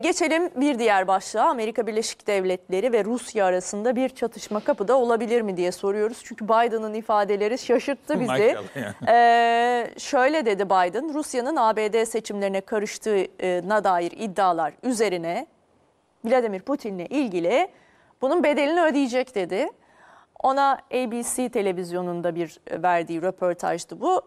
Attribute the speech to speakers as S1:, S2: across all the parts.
S1: Geçelim bir diğer başlığa Amerika Birleşik Devletleri ve Rusya arasında bir çatışma kapıda olabilir mi diye soruyoruz. Çünkü Biden'ın ifadeleri şaşırttı bizi. ee, şöyle dedi Biden, Rusya'nın ABD seçimlerine karıştığına dair iddialar üzerine Vladimir Putin'le ilgili bunun bedelini ödeyecek dedi. Ona ABC televizyonunda bir verdiği röportajdı bu.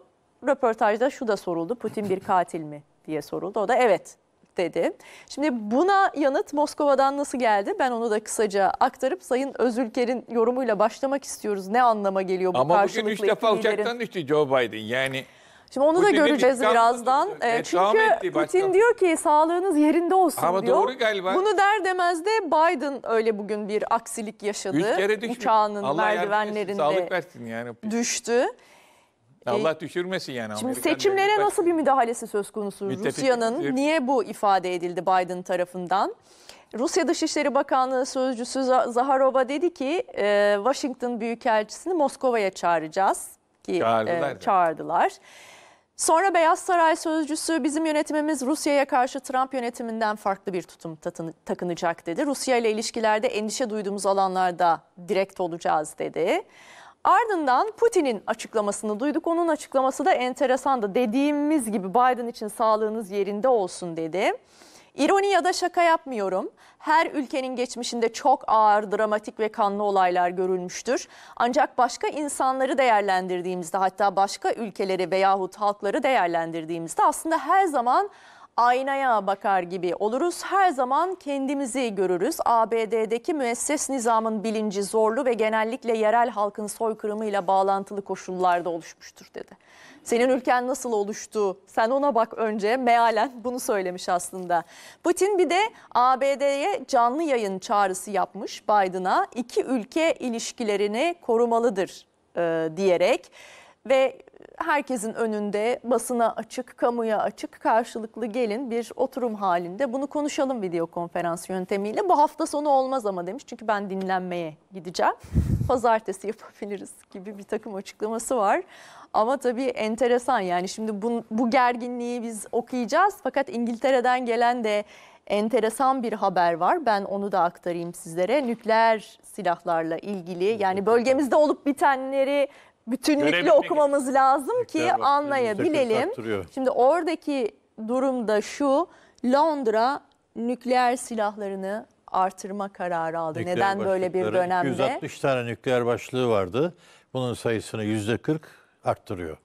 S1: Röportajda şu da soruldu, Putin bir katil mi diye soruldu. O da evet dedi. Şimdi buna yanıt Moskova'dan nasıl geldi? Ben onu da kısaca aktarıp Sayın Özülker'in yorumuyla başlamak istiyoruz. Ne anlama geliyor bu Ama karşılıklı bugün üç defa liderin... uçaktan
S2: düştü Joe Biden. Yani
S1: Şimdi onu Putin'in da göreceğiz birazdan. E, ee, çünkü etti, Putin diyor ki sağlığınız yerinde olsun Ama diyor. Doğru galiba. Bunu der demez de Biden öyle bugün bir aksilik yaşadı. Üç kere düşmüş. Uçağının Allah merdivenlerinde versin yani. düştü. Ee, Allah düşürmesin yani. Şimdi seçimlere nasıl bir müdahalesi söz konusu Rusya'nın? Niye bu ifade edildi Biden tarafından? Rusya Dışişleri Bakanlığı Sözcüsü Zaharova dedi ki e, Washington Büyükelçisini Moskova'ya çağıracağız. ki e, Çağırdılar. E, çağırdılar. Sonra Beyaz Saray Sözcüsü bizim yönetimimiz Rusya'ya karşı Trump yönetiminden farklı bir tutum takınacak dedi. Rusya ile ilişkilerde endişe duyduğumuz alanlarda direkt olacağız dedi. Ardından Putin'in açıklamasını duyduk. Onun açıklaması da enteresandı. Dediğimiz gibi Biden için sağlığınız yerinde olsun dedi. İroni ya da şaka yapmıyorum. Her ülkenin geçmişinde çok ağır, dramatik ve kanlı olaylar görülmüştür. Ancak başka insanları değerlendirdiğimizde hatta başka ülkeleri veyahut halkları değerlendirdiğimizde aslında her zaman aynaya bakar gibi oluruz. Her zaman kendimizi görürüz. ABD'deki müesses nizamın bilinci zorlu ve genellikle yerel halkın soykırımıyla bağlantılı koşullarda oluşmuştur dedi. Senin ülken nasıl oluştu? Sen ona bak önce. Mealen bunu söylemiş aslında. Putin bir de ABD'ye canlı yayın çağrısı yapmış Biden'a. iki ülke ilişkilerini korumalıdır e, diyerek ve herkesin önünde basına açık, kamuya açık, karşılıklı gelin bir oturum halinde. Bunu konuşalım video konferans yöntemiyle. Bu hafta sonu olmaz ama demiş çünkü ben dinlenmeye gideceğim. Pazartesi yapabiliriz gibi bir takım açıklaması var. Ama tabii enteresan yani şimdi bu, bu gerginliği biz okuyacağız. Fakat İngiltere'den gelen de enteresan bir haber var. Ben onu da aktarayım sizlere. Nükleer silahlarla ilgili yani bölgemizde olup bitenleri bütünlükle okumamız lazım ki anlayabilelim. Şimdi oradaki durumda şu Londra nükleer silahlarını artırma kararı aldı. Nükleer Neden böyle bir başlıkları, dönemde? 260
S2: tane nükleer başlığı vardı. Bunun sayısını yüzde 40 arttırıyor.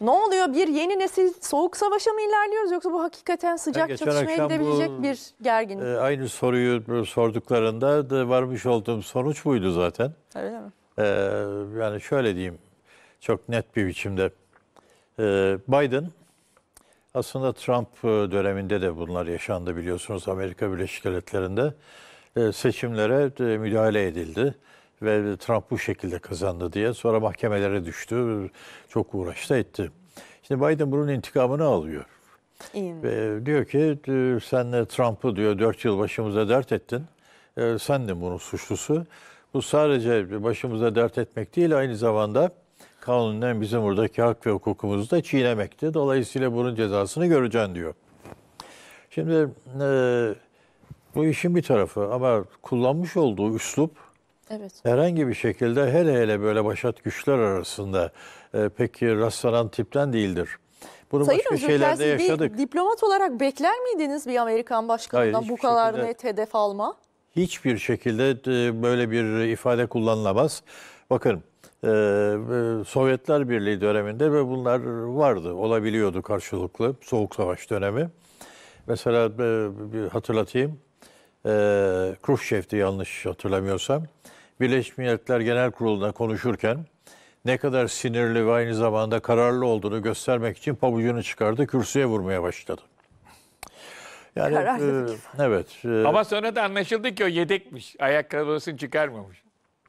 S1: Ne oluyor? Bir yeni nesil soğuk savaşa mı ilerliyoruz yoksa bu hakikaten sıcak geçen çatışmaya gidebilecek bu, bir gerginlik?
S2: Ee, aynı soruyu sorduklarında da varmış olduğum sonuç buydu zaten. Öyle mi? Ee, yani şöyle diyeyim çok net bir biçimde. Ee, Biden aslında Trump e, döneminde de bunlar yaşandı biliyorsunuz Amerika Birleşik Devletleri'nde. Ee, seçimlere e, müdahale edildi ve Trump bu şekilde kazandı diye sonra mahkemelere düştü. Çok uğraştı etti. Şimdi Biden bunun intikamını alıyor. Ve diyor ki sen Trump'ı diyor dört yıl başımıza dert ettin. E, ee, sendin bunun suçlusu. Bu sadece başımıza dert etmek değil aynı zamanda kanunen bizim buradaki hak ve hukukumuzu da çiğnemekti. Dolayısıyla bunun cezasını göreceksin diyor. Şimdi e, bu işin bir tarafı ama kullanmış olduğu üslup evet. herhangi bir şekilde hele hele böyle başat güçler arasında e, peki rastlanan tipten değildir. Bunu Sayın başka şeylerde yaşadık. Bir
S1: diplomat olarak bekler miydiniz bir Amerikan başkanından Hayır, bu kadar şekilde, net hedef alma?
S2: Hiçbir şekilde e, böyle bir ifade kullanılamaz. Bakın ee, Sovyetler Birliği döneminde ve bunlar vardı, olabiliyordu karşılıklı Soğuk Savaş dönemi. Mesela e, bir hatırlatayım, e, ee, Khrushchev'di yanlış hatırlamıyorsam. Birleşmiş Milletler Genel Kurulu'nda konuşurken ne kadar sinirli ve aynı zamanda kararlı olduğunu göstermek için pabucunu çıkardı, kürsüye vurmaya başladı. Yani e, evet. E, Ama sonra da anlaşıldı ki o yedekmiş. Ayakkabısını çıkarmamış.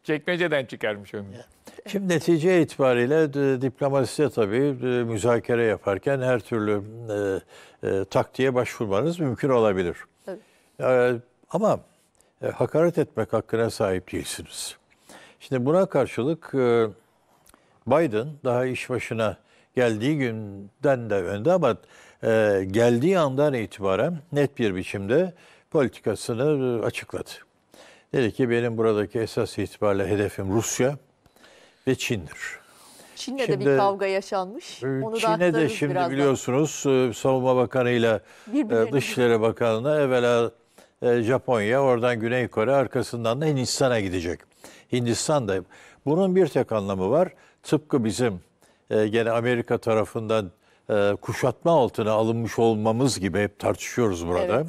S2: Çekmeceden çıkarmış onu. Şimdi netice itibariyle e, diplomaside tabii e, müzakere yaparken her türlü e, e, taktiğe başvurmanız mümkün olabilir. Tabii. E, ama e, hakaret etmek hakkına sahip değilsiniz. Şimdi buna karşılık e, Biden daha iş başına geldiği günden de önde ama e, geldiği andan itibaren net bir biçimde politikasını e, açıkladı. Dedi ki benim buradaki esas itibariyle hedefim Rusya ve Çin'dir.
S1: Çin'le şimdi, de bir kavga yaşanmış. E, Onu Çin'e de şimdi birazdan.
S2: biliyorsunuz e, Savunma Bakanı e, ile Dışişleri Bakanı'na evvela Japonya, oradan Güney Kore, arkasından da Hindistan'a gidecek. Hindistan'da. Bunun bir tek anlamı var. Tıpkı bizim gene Amerika tarafından kuşatma altına alınmış olmamız gibi hep tartışıyoruz burada.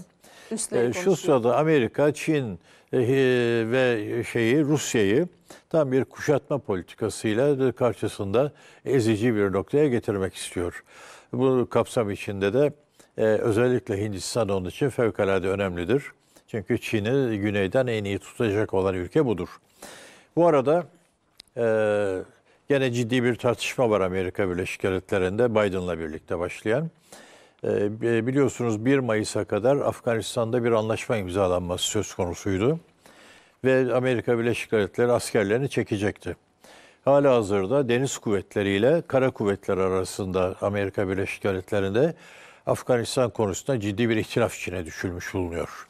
S2: Evet. Şu sırada Amerika, Çin ve şeyi Rusya'yı tam bir kuşatma politikasıyla karşısında ezici bir noktaya getirmek istiyor. Bu kapsam içinde de e, özellikle Hindistan onun için fevkalade önemlidir. Çünkü Çin'i güneyden en iyi tutacak olan ülke budur. Bu arada e, gene ciddi bir tartışma var Amerika Birleşik Devletleri'nde Biden'la birlikte başlayan. E, biliyorsunuz 1 Mayıs'a kadar Afganistan'da bir anlaşma imzalanması söz konusuydu ve Amerika Birleşik Devletleri askerlerini çekecekti. Hala hazırda deniz kuvvetleriyle kara kuvvetler arasında Amerika Birleşik Devletleri'nde Afganistan konusunda ciddi bir ihtilaf içine düşülmüş bulunuyor.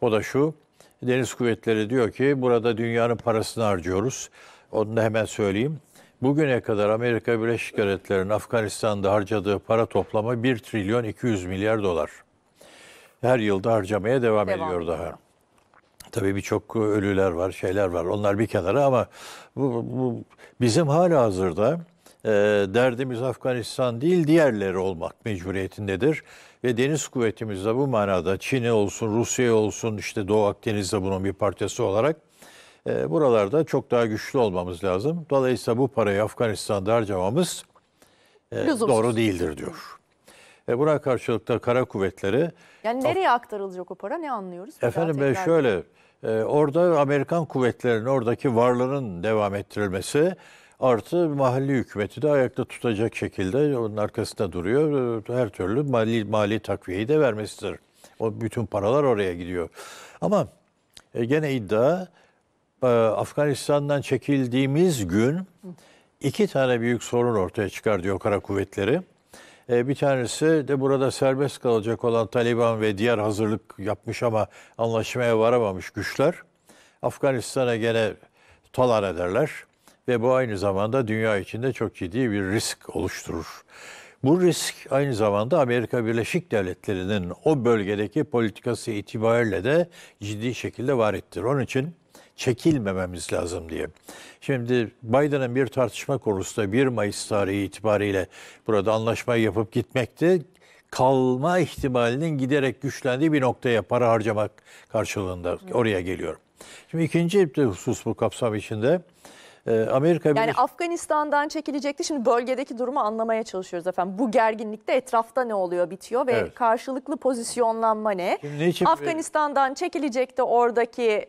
S2: O da şu, deniz kuvvetleri diyor ki burada dünyanın parasını harcıyoruz. Onu da hemen söyleyeyim. Bugüne kadar Amerika Birleşik Devletleri'nin Afganistan'da harcadığı para toplamı 1 trilyon 200 milyar dolar. Her yılda harcamaya devam, devam ediyor daha. Tabii birçok ölüler var, şeyler var. Onlar bir kenara ama bu, bu bizim hala hazırda e, derdimiz Afganistan değil diğerleri olmak mecburiyetindedir. Ve deniz kuvvetimiz de bu manada Çin'e olsun, Rusya'ya olsun işte Doğu Akdeniz'de bunun bir parçası olarak e, buralarda çok daha güçlü olmamız lazım. Dolayısıyla bu parayı Afganistan'da harcamamız e, doğru değildir diyor. E, buna karşılıkta kara kuvvetleri...
S1: Yani nereye aktarılacak o para ne anlıyoruz? Efendim ben şöyle,
S2: e, orada Amerikan kuvvetlerinin oradaki varlığının devam ettirilmesi artı mahalli hükümeti de ayakta tutacak şekilde onun arkasında duruyor. E, her türlü mali, mali takviyeyi de vermesidir. O bütün paralar oraya gidiyor. Ama e, gene iddia e, Afganistan'dan çekildiğimiz gün iki tane büyük sorun ortaya çıkar diyor kara kuvvetleri. Ee, bir tanesi de burada serbest kalacak olan Taliban ve diğer hazırlık yapmış ama anlaşmaya varamamış güçler. Afganistan'a gene talan ederler ve bu aynı zamanda dünya içinde çok ciddi bir risk oluşturur. Bu risk aynı zamanda Amerika Birleşik Devletleri'nin o bölgedeki politikası itibariyle de ciddi şekilde var ettir. Onun için çekilmememiz lazım diye. Şimdi Biden'ın bir tartışma konusunda 1 Mayıs tarihi itibariyle burada anlaşmayı yapıp gitmekte Kalma ihtimalinin giderek güçlendiği bir noktaya para harcamak karşılığında oraya geliyorum. Şimdi ikinci husus bu kapsam içinde ee, Amerika Birleşik... Yani
S1: Afganistan'dan çekilecekti. Şimdi bölgedeki durumu anlamaya çalışıyoruz efendim. Bu gerginlikte etrafta ne oluyor bitiyor ve evet. karşılıklı pozisyonlanma ne? Niçin... Afganistan'dan çekilecekti oradaki e,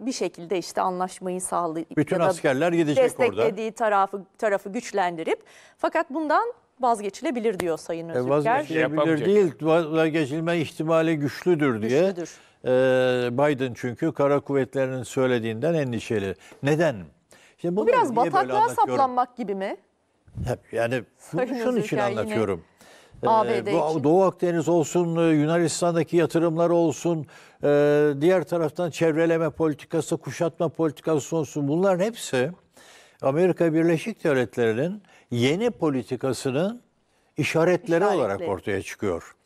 S1: bir şekilde işte anlaşmayı sağlayıp Bütün askerler gidecek desteklediği orada. Desteklediği tarafı, tarafı güçlendirip fakat bundan vazgeçilebilir diyor Sayın e, Özgür. E, vazgeçilebilir değil,
S2: vazgeçilme ihtimali güçlüdür diye. Güçlüdür. E, Biden çünkü kara kuvvetlerinin söylediğinden endişeli. Neden? Şimdi Bu biraz bataklığa saplanmak gibi mi? yani şunu, Sayın şunun için Özülker anlatıyorum.
S1: Ee, bu, için.
S2: Doğu Akdeniz olsun, e, Yunanistan'daki yatırımlar olsun, e, diğer taraftan çevreleme politikası, kuşatma politikası olsun bunların hepsi Amerika Birleşik Devletleri'nin yeni politikasının işaretleri İşaretli. olarak ortaya çıkıyor.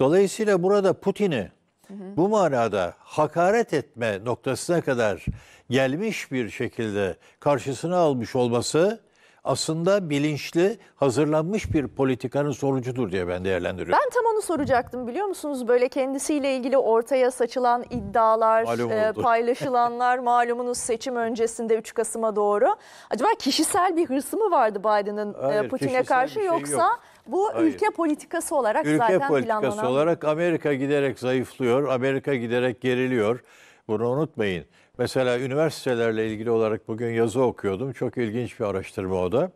S2: Dolayısıyla burada Putin'i hı bu manada hakaret etme noktasına kadar gelmiş bir şekilde karşısına almış olması aslında bilinçli, hazırlanmış bir politikanın sonucudur diye ben değerlendiriyorum.
S1: Ben tam onu soracaktım biliyor musunuz? Böyle kendisiyle ilgili ortaya saçılan iddialar, Malum e, paylaşılanlar malumunuz seçim öncesinde 3 Kasım'a doğru. Acaba kişisel bir hırsı mı vardı Biden'ın e, Putin'e karşı şey yoksa yok. Bu Hayır. ülke politikası olarak ülke zaten planlanan. Ülke politikası olarak
S2: Amerika giderek zayıflıyor, Amerika giderek geriliyor. Bunu unutmayın. Mesela üniversitelerle ilgili olarak bugün yazı okuyordum. Çok ilginç bir araştırma o da.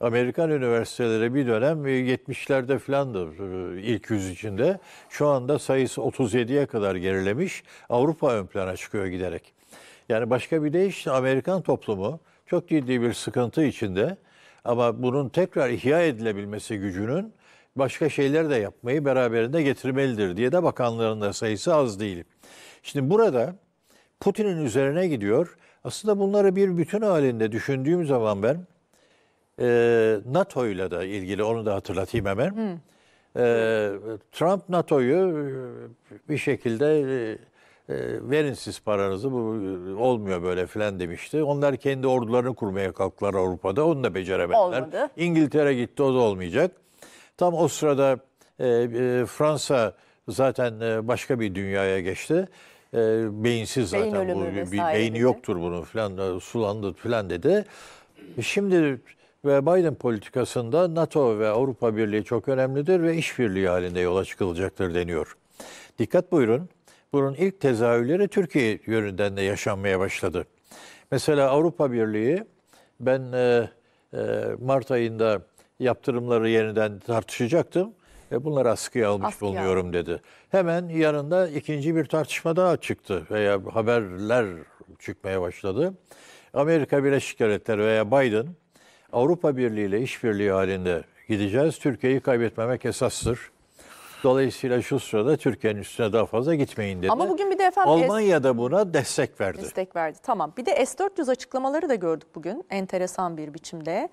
S2: Amerikan üniversiteleri bir dönem 70'lerde e, filandır e, ilk yüz içinde. Şu anda sayısı 37'ye kadar gerilemiş. Avrupa ön plana çıkıyor giderek. Yani başka bir deyişle Amerikan toplumu çok ciddi bir sıkıntı içinde. Ama bunun tekrar ihya edilebilmesi gücünün başka şeyler de yapmayı beraberinde getirmelidir diye de bakanların da sayısı az değil. Şimdi burada Putin'in üzerine gidiyor. Aslında bunları bir bütün halinde düşündüğüm zaman ben e, NATO ile de ilgili onu da hatırlatayım hemen. Hmm. E, Trump NATO'yu e, bir şekilde e, e, verin siz paranızı bu e, olmuyor böyle filan demişti. Onlar kendi ordularını kurmaya kalktılar Avrupa'da. Onu da beceremediler. Olmadı. İngiltere gitti o da olmayacak. Tam o sırada e, e, Fransa zaten e, başka bir dünyaya geçti. E, beyinsiz zaten Beyin bu bir beyni dedi. yoktur bunun filan e, sulandı filan dedi. Şimdi ve Biden politikasında NATO ve Avrupa Birliği çok önemlidir ve işbirliği halinde yola çıkılacaktır deniyor. Dikkat buyurun bunun ilk tezahürleri Türkiye yönünden de yaşanmaya başladı. Mesela Avrupa Birliği ben e, e, Mart ayında yaptırımları yeniden tartışacaktım ve bunları askıya almış askıya. bulunuyorum dedi. Hemen yanında ikinci bir tartışma daha çıktı veya haberler çıkmaya başladı. Amerika Birleşik Devletleri veya Biden Avrupa Birliği ile işbirliği halinde gideceğiz. Türkiye'yi kaybetmemek esastır. Dolayısıyla şu sırada Türkiye'nin üstüne daha fazla gitmeyin dedi. Ama
S1: bugün bir de efendim Almanya
S2: da buna destek verdi. Destek
S1: verdi. Tamam. Bir de S400 açıklamaları da gördük bugün enteresan bir biçimde.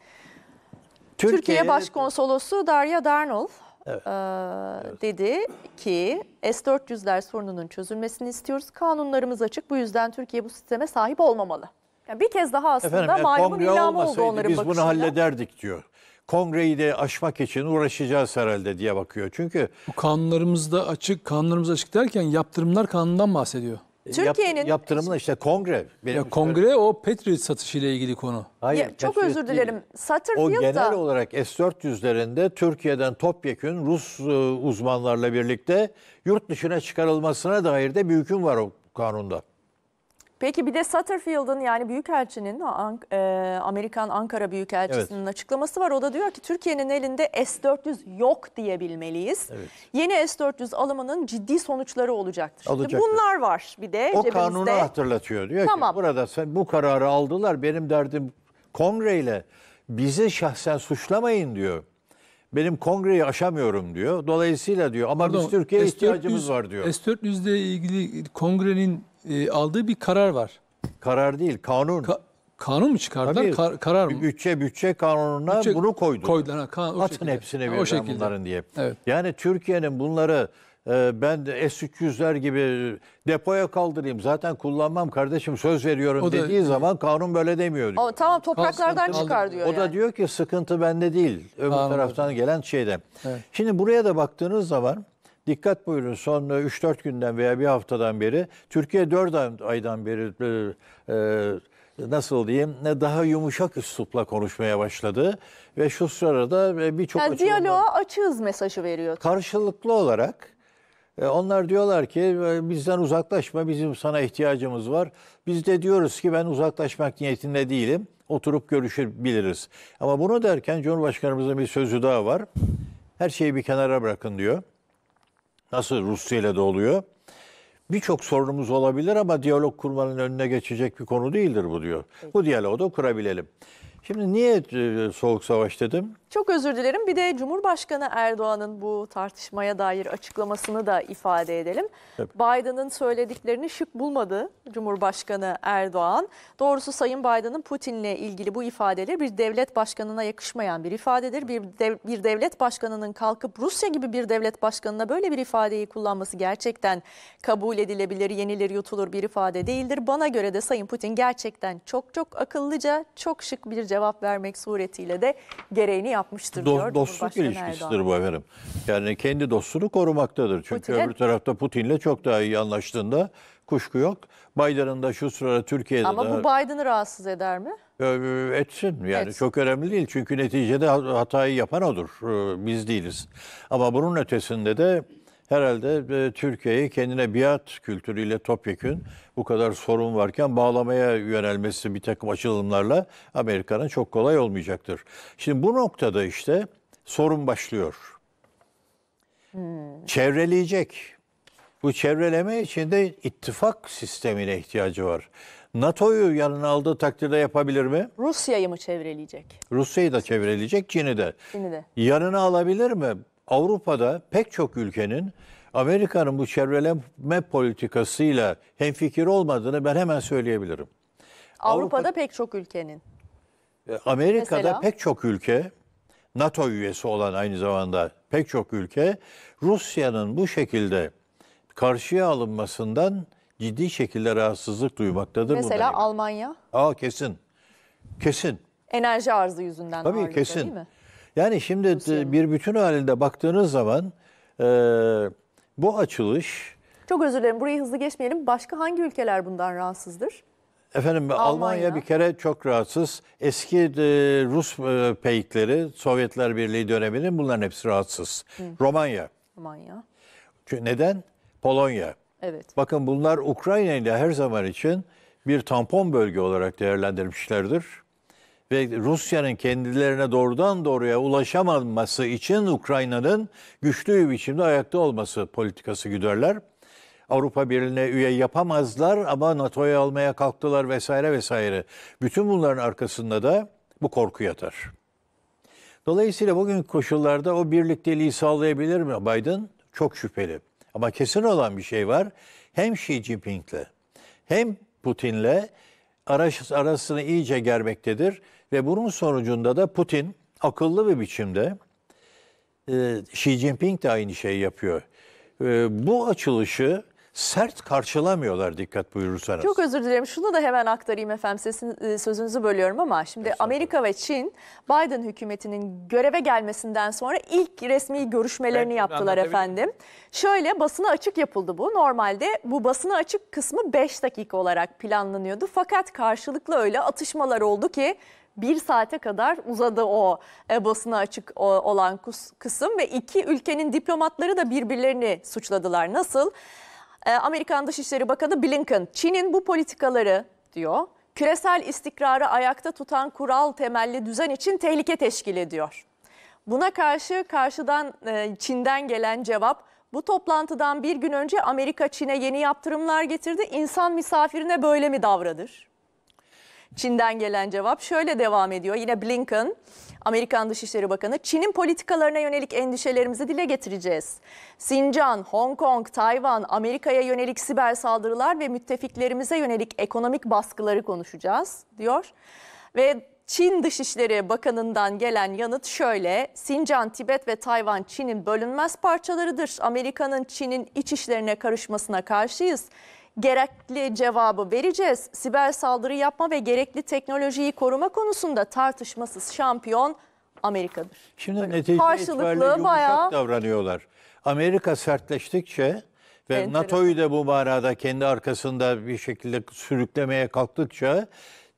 S1: Türkiye, Türkiye Başkonsolosu Darya Darnol evet. e, evet. dedi ki S400'ler sorununun çözülmesini istiyoruz. Kanunlarımız açık. Bu yüzden Türkiye bu sisteme sahip olmamalı. Yani bir kez daha aslında Efendim, maymun ilamı oldu onların biz bakışıyla. bunu
S2: hallederdik diyor kongreyi de aşmak için uğraşacağız herhalde diye bakıyor. Çünkü bu kanunlarımızda açık, kanunlarımız açık derken yaptırımlar kanundan bahsediyor. E, Türkiye'nin yap, yaptırımla işte kongre. ya kongre o Patriot satışı ile ilgili konu. Hayır, ya, çok özür dilerim.
S1: Değil. o genel
S2: olarak S400'lerinde Türkiye'den topyekün Rus e, uzmanlarla birlikte yurt dışına çıkarılmasına dair de bir hüküm var o kanunda.
S1: Peki bir de Satterfield'ın yani Büyükelçinin e, Amerikan Ankara Büyükelçisi'nin evet. açıklaması var. O da diyor ki Türkiye'nin elinde S-400 yok diyebilmeliyiz. Evet. Yeni S-400 alımının ciddi sonuçları olacaktır. Olacaktır. bunlar var bir de O cebimizde. kanunu
S2: hatırlatıyor. Diyor tamam. ki burada sen bu kararı aldılar benim derdim kongreyle bizi şahsen suçlamayın diyor benim kongreyi aşamıyorum diyor. Dolayısıyla diyor ama Pardon, biz Türkiye'ye ihtiyacımız var diyor. S-400 ile ilgili kongrenin e, aldığı bir karar var. Karar değil, kanun. Ka kanun mu çıkardılar? Tabii, Kar karar mı? Bütçe bütçe kanununa bütçe, bunu koydu. Koydular. Ha, kan Atın şekilde. hepsini şekilde. bunların diye. Evet. Yani Türkiye'nin bunları e, ben S300'ler gibi depoya kaldırayım zaten kullanmam kardeşim söz veriyorum o dediği da, zaman kanun böyle demiyor. Diyor. O,
S1: tamam topraklardan Kalsın, çıkar diyor. O yani. da
S2: diyor ki sıkıntı bende değil öbür Anladım. taraftan gelen şeyde. Evet. Şimdi buraya da baktığınız zaman Dikkat buyurun son 3-4 e, günden veya bir haftadan beri Türkiye 4 aydan beri e, e nasıl diyeyim e, daha yumuşak üslupla konuşmaya başladı. Ve şu sırada birçok yani açılımdan...
S1: Diyaloğa açığız mesajı veriyor.
S2: Karşılıklı olarak onlar diyorlar ki bizden uzaklaşma bizim sana ihtiyacımız var. Biz de diyoruz ki ben uzaklaşmak niyetinde değilim. Oturup görüşebiliriz. Ama bunu derken Cumhurbaşkanımızın bir sözü daha var. Her şeyi bir kenara bırakın diyor. Nasıl Rusya ile de oluyor? Birçok sorunumuz olabilir ama diyalog kurmanın önüne geçecek bir konu değildir bu diyor. Bu diyaloğu da kurabilelim. Şimdi niye e, soğuk savaş dedim?
S1: Çok özür dilerim. Bir de Cumhurbaşkanı Erdoğan'ın bu tartışmaya dair açıklamasını da ifade edelim. Evet. Biden'ın söylediklerini şık bulmadı Cumhurbaşkanı Erdoğan. Doğrusu Sayın Biden'ın Putin'le ilgili bu ifadeleri bir devlet başkanına yakışmayan bir ifadedir. Bir, dev, bir devlet başkanının kalkıp Rusya gibi bir devlet başkanına böyle bir ifadeyi kullanması gerçekten kabul edilebilir, yenilir, yutulur bir ifade değildir. Bana göre de Sayın Putin gerçekten çok çok akıllıca, çok şık bir cevap vermek suretiyle de gereğini yapmıştır Do, diyor. Dostluk ilişkisidir
S2: bu efendim. Yani kendi dostunu korumaktadır. Çünkü Putin, öbür tarafta Putin'le çok daha iyi anlaştığında kuşku yok. Biden'ın da şu sırada Türkiye'de Ama daha... bu
S1: Biden'ı rahatsız eder mi?
S2: Etsin yani evet. çok önemli değil çünkü neticede hatayı yapan odur biz değiliz. Ama bunun ötesinde de herhalde e, Türkiye'yi kendine biat kültürüyle topyekün bu kadar sorun varken bağlamaya yönelmesi bir takım açılımlarla Amerika'nın çok kolay olmayacaktır. Şimdi bu noktada işte sorun başlıyor. Hmm. Çevreleyecek. Bu çevreleme için de ittifak sistemine ihtiyacı var. NATO'yu yanına aldığı takdirde yapabilir mi?
S1: Rusya'yı mı çevreleyecek?
S2: Rusya'yı da çevreleyecek, Çin'i de. Çin'i de. Yanına alabilir mi? Avrupa'da pek çok ülkenin Amerika'nın bu çevreleme politikasıyla hemfikir olmadığını ben hemen söyleyebilirim.
S1: Avrupa'da Avrupa, pek çok ülkenin.
S2: E, Amerika'da Mesela? pek çok ülke, NATO üyesi olan aynı zamanda pek çok ülke Rusya'nın bu şekilde karşıya alınmasından ciddi şekilde rahatsızlık duymaktadır. Mesela
S1: Almanya?
S2: Aa kesin. Kesin.
S1: Enerji arzı yüzünden. Tabii kesin. Değil mi?
S2: Yani şimdi e, bir bütün halinde baktığınız zaman e, bu açılış...
S1: Çok özür dilerim burayı hızlı geçmeyelim. Başka hangi ülkeler bundan rahatsızdır?
S2: Efendim Almanya, Almanya bir kere çok rahatsız. Eski e, Rus e, peyikleri Sovyetler Birliği döneminin bunların hepsi rahatsız. Hı. Romanya. Romanya. Çünkü neden? Polonya. Evet. Bakın bunlar Ukrayna ile her zaman için bir tampon bölge olarak değerlendirmişlerdir ve Rusya'nın kendilerine doğrudan doğruya ulaşamaması için Ukrayna'nın güçlü bir biçimde ayakta olması politikası güderler. Avrupa Birliği'ne üye yapamazlar ama NATO'ya almaya kalktılar vesaire vesaire. Bütün bunların arkasında da bu korku yatar. Dolayısıyla bugün koşullarda o birlikteliği sağlayabilir mi Biden? Çok şüpheli. Ama kesin olan bir şey var. Hem Xi Jinping'le hem Putin'le arasını iyice germektedir. Ve bunun sonucunda da Putin akıllı bir biçimde e, Xi Jinping de aynı şeyi yapıyor. E, bu açılışı sert karşılamıyorlar dikkat buyurursanız. Çok
S1: özür dilerim. Şunu da hemen aktarayım efendim. Sesin, e, sözünüzü bölüyorum ama şimdi Amerika ve Çin Biden hükümetinin göreve gelmesinden sonra ilk resmi görüşmelerini ben yaptılar efendim. Şöyle basına açık yapıldı bu. Normalde bu basına açık kısmı 5 dakika olarak planlanıyordu. Fakat karşılıklı öyle atışmalar oldu ki bir saate kadar uzadı o e, basına açık o, olan kus, kısım ve iki ülkenin diplomatları da birbirlerini suçladılar. Nasıl? E, Amerikan Dışişleri Bakanı Blinken, Çin'in bu politikaları diyor, küresel istikrarı ayakta tutan kural temelli düzen için tehlike teşkil ediyor. Buna karşı karşıdan e, Çin'den gelen cevap bu toplantıdan bir gün önce Amerika Çin'e yeni yaptırımlar getirdi. İnsan misafirine böyle mi davranır? Çin'den gelen cevap şöyle devam ediyor. Yine Blinken, Amerikan Dışişleri Bakanı, Çin'in politikalarına yönelik endişelerimizi dile getireceğiz. Sincan, Hong Kong, Tayvan, Amerika'ya yönelik siber saldırılar ve müttefiklerimize yönelik ekonomik baskıları konuşacağız diyor. Ve Çin Dışişleri Bakanı'ndan gelen yanıt şöyle. Sincan, Tibet ve Tayvan Çin'in bölünmez parçalarıdır. Amerika'nın Çin'in iç işlerine karışmasına karşıyız gerekli cevabı vereceğiz. Siber saldırı yapma ve gerekli teknolojiyi koruma konusunda tartışmasız şampiyon Amerika'dır. Şimdi Böyle netice karşılıklı bayağı...
S2: davranıyorlar. Amerika sertleştikçe ve NATO'yu da bu manada kendi arkasında bir şekilde sürüklemeye kalktıkça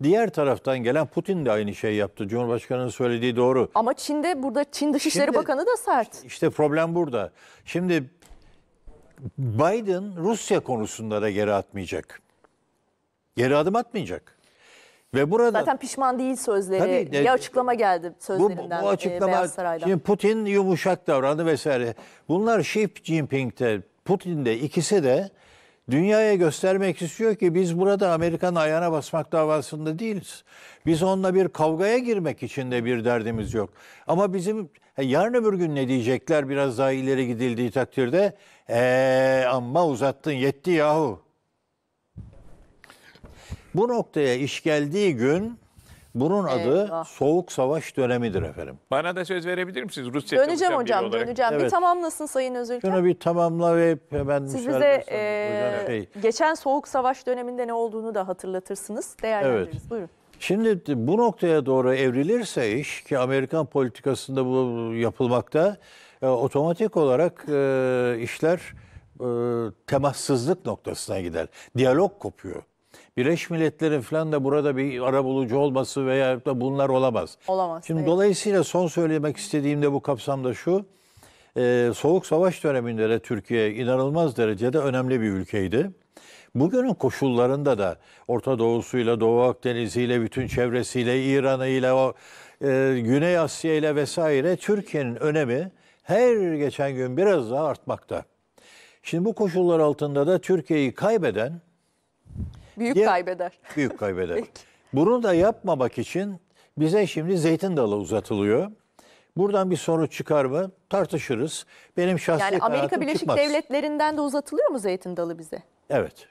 S2: Diğer taraftan gelen Putin de aynı şey yaptı. Cumhurbaşkanı'nın söylediği doğru.
S1: Ama Çin'de burada Çin Dışişleri Şimdi, Bakanı da sert.
S2: İşte, problem burada. Şimdi Biden Rusya konusunda da geri atmayacak. Geri adım atmayacak. Ve burada zaten
S1: pişman değil sözleri. Tabii, de, bir e, açıklama geldi sözlerinden bu, bu e, açıklama, e, Beyaz Saray'dan. Şimdi
S2: Putin yumuşak davrandı vesaire. Bunlar Xi Jinping'te, Putin'de ikisi de dünyaya göstermek istiyor ki biz burada Amerikan ayağına basmak davasında değiliz. Biz onunla bir kavgaya girmek için de bir derdimiz yok. Ama bizim yarın öbür gün ne diyecekler biraz daha ileri gidildiği takdirde ee, amma uzattın yetti yahu. Bu noktaya iş geldiği gün bunun adı soğuk savaş dönemidir efendim. Bana da söz verebilir misiniz Rusya? Döneceğim hocam, olarak? döneceğim. Bir
S1: tamamlasın Sayın Şunu Özülken.
S2: bir ve hemen Siz bize e, Şey,
S1: geçen Soğuk Savaş döneminde ne olduğunu da hatırlatırsınız. Değerlendiririz. Evet. Buyurun.
S2: Şimdi bu noktaya doğru evrilirse iş ki Amerikan politikasında bu yapılmakta e, otomatik olarak e, işler e, temassızlık noktasına gider. Diyalog kopuyor. Birleşmiş Milletler'in falan da burada bir arabulucu olması veya da bunlar olamaz.
S1: Olamaz. Şimdi evet.
S2: dolayısıyla son söylemek istediğim de bu kapsamda şu. E, soğuk Savaş döneminde de Türkiye inanılmaz derecede önemli bir ülkeydi. Bugünün koşullarında da Orta Doğu'suyla, Doğu Akdeniz'iyle, bütün çevresiyle, İran'ıyla, e, Güney Asya ile vesaire Türkiye'nin önemi her geçen gün biraz daha artmakta. Şimdi bu koşullar altında da Türkiye'yi kaybeden
S1: Büyük ya, kaybeder.
S2: Büyük kaybeder. Peki. Bunu da yapmamak için bize şimdi zeytin dalı uzatılıyor. Buradan bir sonuç çıkar mı tartışırız. Benim şahsi Yani Amerika Birleşik çıkmaz.
S1: Devletleri'nden de uzatılıyor mu zeytin dalı bize?
S2: Evet.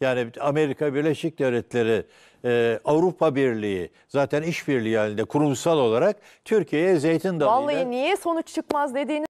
S2: Yani Amerika Birleşik Devletleri, e, Avrupa Birliği zaten işbirliği halinde kurumsal olarak Türkiye'ye zeytin dalı. Vallahi
S1: niye sonuç çıkmaz dediğini.